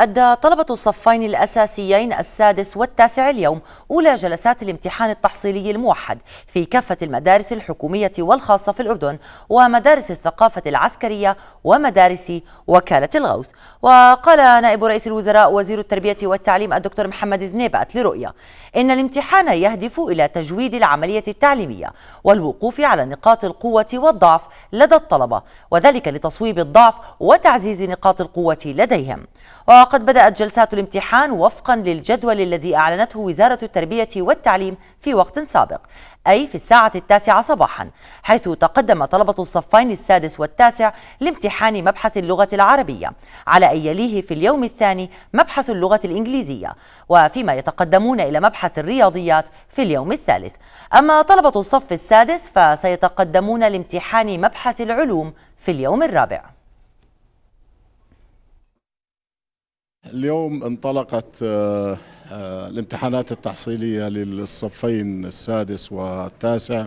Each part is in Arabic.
أدى طلبة الصفين الأساسيين السادس والتاسع اليوم أولى جلسات الامتحان التحصيلي الموحد في كافة المدارس الحكومية والخاصة في الأردن ومدارس الثقافة العسكرية ومدارس وكالة الغوث وقال نائب رئيس الوزراء وزير التربية والتعليم الدكتور محمد زنيبات لرؤية إن الامتحان يهدف إلى تجويد العملية التعليمية والوقوف على نقاط القوة والضعف لدى الطلبة وذلك لتصويب الضعف وتعزيز نقاط القوة لديهم وقد بدأت جلسات الامتحان وفقا للجدول الذي أعلنته وزارة التربية والتعليم في وقت سابق أي في الساعة التاسعة صباحا حيث تقدم طلبة الصفين السادس والتاسع لامتحان مبحث اللغة العربية على أن يليه في اليوم الثاني مبحث اللغة الإنجليزية وفيما يتقدمون إلى مبحث الرياضيات في اليوم الثالث أما طلبة الصف السادس فسيتقدمون لامتحان مبحث العلوم في اليوم الرابع اليوم انطلقت آه، آه، الامتحانات التحصيلية للصفين السادس والتاسع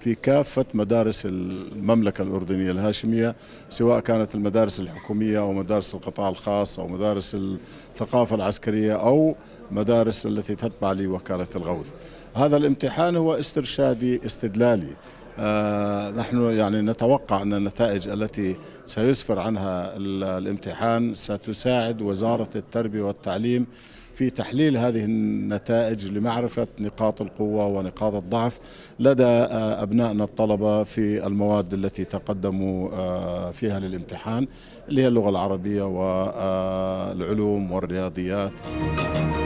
في كافة مدارس المملكة الأردنية الهاشمية سواء كانت المدارس الحكومية أو مدارس القطاع الخاص أو مدارس الثقافة العسكرية أو مدارس التي تتبع لوكالة الغوث هذا الامتحان هو استرشادي استدلالي آه، نحن يعني نتوقع أن النتائج التي سيسفر عنها الامتحان ستساعد وزارة التربية والتعليم في تحليل هذه النتائج لمعرفة نقاط القوة ونقاط الضعف لدى آه، أبنائنا الطلبة في المواد التي تقدموا آه، فيها للامتحان اللي هي اللغة العربية والعلوم والرياضيات